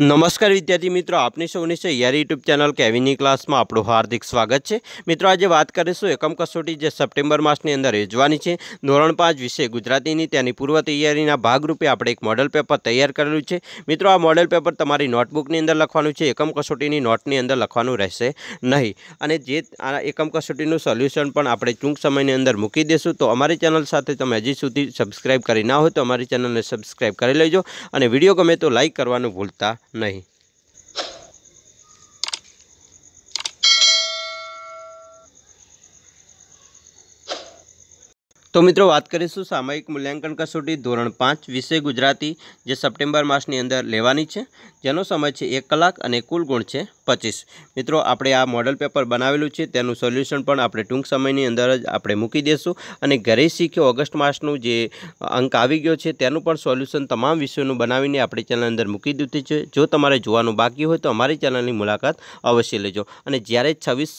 નમસ્કાર વિદ્યાર્થી મિત્રો આપની સૌની યાર યુટ્યુબ ચેનલ કેવીની ક્લાસમાં આપણું હાર્દિક સ્વાગત છે મિત્રો આજે વાત કરીશું એકમ કસોટી જે સપ્ટેમ્બર માસની અંદર યોજવાની છે ધોરણ પાંચ વિશે ગુજરાતીની તેની પૂર્વ તૈયારીના ભાગરૂપે આપણે એક મોડલ પેપર તૈયાર કરેલું છે મિત્રો આ મોડલ પેપર તમારી નોટબુકની અંદર લખવાનું છે એકમ કસોટીની નોટની અંદર લખવાનું રહેશે નહીં અને જે આ એકમ કસોટીનું સોલ્યુશન પણ આપણે ટૂંક સમયની અંદર મૂકી દઈશું તો અમારી ચેનલ સાથે તમે હજી સુધી સબસ્ક્રાઈબ કરી ના હોય તો અમારી ચેનલને સબસ્ક્રાઈબ કરી લેજો અને વિડીયો ગમે તો લાઇક કરવાનું ભૂલતા નહીં તો મિત્રો વાત કરીશું સામયિક મૂલ્યાંકન કસોટી ધોરણ પાંચ વિષય ગુજરાતી જે સપ્ટેમ્બર માસની અંદર લેવાની છે જેનો સમય છે એક કલાક અને કુલ ગુણ છે પચીસ મિત્રો આપણે આ મોડલ પેપર બનાવેલું છે તેનું સોલ્યુશન પણ આપણે ટૂંક સમયની અંદર જ આપણે મૂકી દઈશું અને ઘરે શીખ્યો ઓગસ્ટ માસનું જે અંક આવી ગયો છે તેનું પણ સોલ્યુશન તમામ વિષયોનું બનાવીને આપણી ચેનલ અંદર મૂકી દીધું છે જો તમારે જોવાનું બાકી હોય તો અમારી ચેનલની મુલાકાત અવશ્ય લેજો અને જ્યારે છવ્વીસ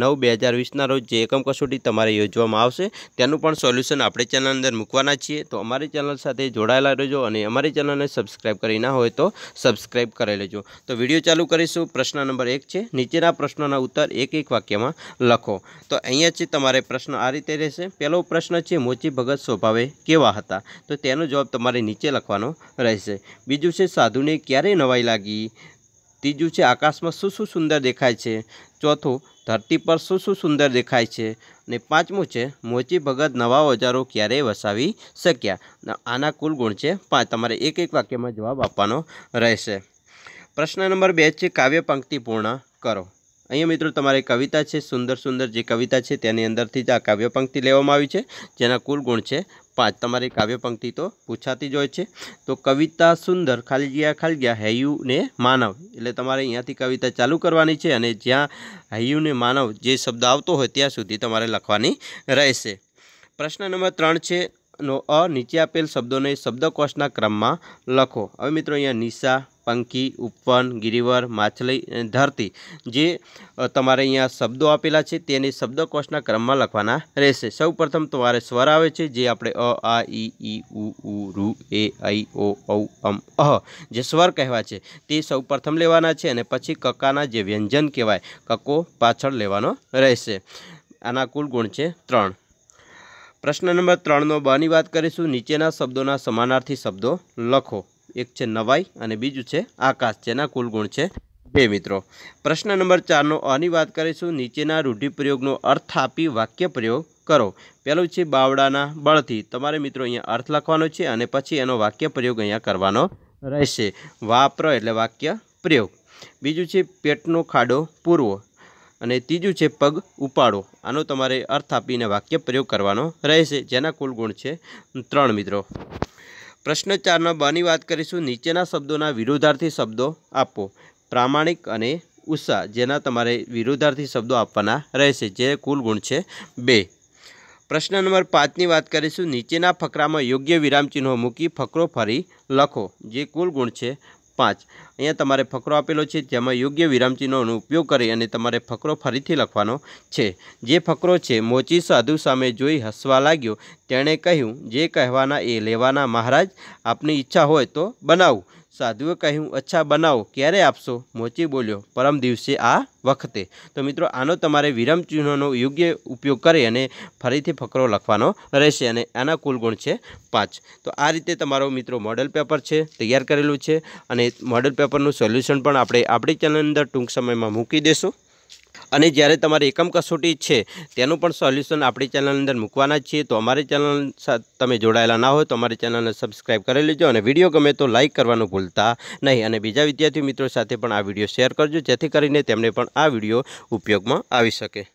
નવ બે હજાર વીસના રોજ જે એકમ કસોટી તમારે યોજવામાં આવશે તેનું પણ સોલ્યુશન આપણે ચેનલ અંદર મૂકવાના છીએ તો અમારી ચેનલ સાથે જોડાયેલા રહેજો અને અમારી ચેનલને સબસ્ક્રાઈબ કરી ના હોય તો સબસ્ક્રાઈબ કરી લેજો તો વિડીયો ચાલુ કરીશું પ્રશ્ન નંબર એક છે નીચેના પ્રશ્નોના ઉત્તર એક એક વાક્યમાં લખો તો અહીંયા છે તમારે પ્રશ્ન આ રીતે રહેશે પહેલો પ્રશ્ન છે મોચી ભગત સ્વભાવે કેવા હતા તો તેનો જવાબ તમારે નીચે લખવાનો રહેશે બીજું છે સાધુને ક્યારે નવાઈ લાગી ત્રીજું છે આકાશમાં શું શું સુંદર દેખાય છે ચોથું ધરતી પર શું શું સુંદર દેખાય છે અને પાંચમું છે મોચી ભગત નવા ઓજારો ક્યારેય વસાવી શક્યા આના કુલ ગુણ છે પાંચ તમારે એક એક વાક્યમાં જવાબ આપવાનો રહેશે પ્રશ્ન નંબર બે છે કાવ્ય પંક્તિ પૂર્ણ કરો અહીંયા મિત્રો તમારે કવિતા છે સુંદર સુંદર જે કવિતા છે તેની અંદરથી જ આ કાવ્યપંક્તિ લેવામાં આવી છે જેના કુલ ગુણ છે પાંચ તમારી કાવ્ય પંક્તિ તો પૂછાતી જ હોય છે તો કવિતા સુંદર ખાલી ગયા ખાલી ગયા હૈયુ ને માનવ એટલે તમારે અહીંયાથી કવિતા ચાલુ કરવાની છે અને જ્યાં હૈયુ ને માનવ જે શબ્દ આવતો હોય ત્યાં સુધી તમારે લખવાની રહેશે પ્રશ્ન નંબર ત્રણ છે નો અ નીચે આપેલ શબ્દોને શબ્દકોશના ક્રમમાં લખો હવે મિત્રો અહીંયા નિશા પંખી ઉપવન ગિરિવર માછલી ધરતી જે તમારે અહીંયા શબ્દો આપેલા છે તેને શબ્દકોશના ક્રમમાં લખવાના રહેશે સૌપ્રથમ તમારે સ્વર આવે છે જે આપણે અ આ ઈ ઈ ઉ ઉ રૂ એ ઐ ઓ ઔ અમ અહ જે સ્વર કહેવા છે તે સૌપ્રથમ લેવાના છે અને પછી કકાના જે વ્યંજન કહેવાય કકો પાછળ લેવાનો રહેશે આના કુલ ગુણ છે ત્રણ પ્રશ્ન નંબર ત્રણનો બની વાત કરીશું નીચેના શબ્દોના સમાનાર્થી શબ્દો લખો એક છે નવાઈ અને બીજું છે આકાશ જેના કુલ ગુણ છે બે મિત્રો પ્રશ્ન નંબર ચારનો અની વાત કરીશું નીચેના રૂઢિપ્રયોગનો અર્થ આપી વાક્ય પ્રયોગ કરો પહેલું છે બાવડાના બળથી તમારે મિત્રો અહીંયા અર્થ લખવાનો છે અને પછી એનો વાક્ય પ્રયોગ અહીંયા કરવાનો રહેશે વાપર એટલે વાક્ય પ્રયોગ બીજું છે પેટનો ખાડો પૂરવો અને ત્રીજું છે પગ ઉપાડો આનો તમારે અર્થ આપીને વાક્ય પ્રયોગ કરવાનો રહેશે જેના કુલ ગુણ છે ત્રણ મિત્રો પ્રશ્ન ચારના બની વાત કરીશું નીચેના શબ્દોના વિરોધાર્થી શબ્દો આપો પ્રામાણિક અને ઉષા જેના તમારે વિરોધાર્થી શબ્દો આપવાના રહેશે જે કુલ ગુણ છે બે પ્રશ્ન નંબર પાંચની વાત કરીશું નીચેના ફકરામાં યોગ્ય વિરામચિહ્નો મૂકી ફકરો ફરી લખો જે કુલ ગુણ છે પાંચ અહીંયા તમારે ફકરો આપેલો છે જેમાં યોગ્ય વિરામચિહ્નોનો ઉપયોગ કરી અને તમારે ફકરો ફરીથી લખવાનો છે જે ફકરો છે મોચી સાધુ સામે જોઈ હસવા લાગ્યો તેણે કહ્યું જે કહેવાના એ લેવાના મહારાજ આપની ઈચ્છા હોય તો બનાવું સાધુએ કહ્યું અચ્છા બનાવો ક્યારે આપશો મોચી બોલ્યો પરમ દિવસે આ વખતે તો મિત્રો આનો તમારે વિરામ ચિહ્નનો યોગ્ય ઉપયોગ કરી અને ફરીથી ફકરો લખવાનો રહેશે અને આના કુલ ગુણ છે પાંચ તો આ રીતે તમારો મિત્રો મોડલ પેપર છે તૈયાર કરેલું છે અને મોડલ પેપરનું સોલ્યુશન પણ આપણે આપણી ચેનલ અંદર ટૂંક સમયમાં મૂકી દેશું અને જ્યારે તમારે એકમ કસોટી છે તેનું પણ સોલ્યુશન આપણી ચેનલની અંદર મૂકવાના છીએ તો અમારી ચેનલ તમે જોડાયેલા ના હોય તો અમારી ચેનલને સબસ્ક્રાઈબ કરી લેજો અને વિડીયો ગમે તો લાઇક કરવાનું ભૂલતા નહીં અને બીજા વિદ્યાર્થી મિત્રો સાથે પણ આ વિડીયો શેર કરજો જેથી કરીને તેમને પણ આ વિડીયો ઉપયોગમાં આવી શકે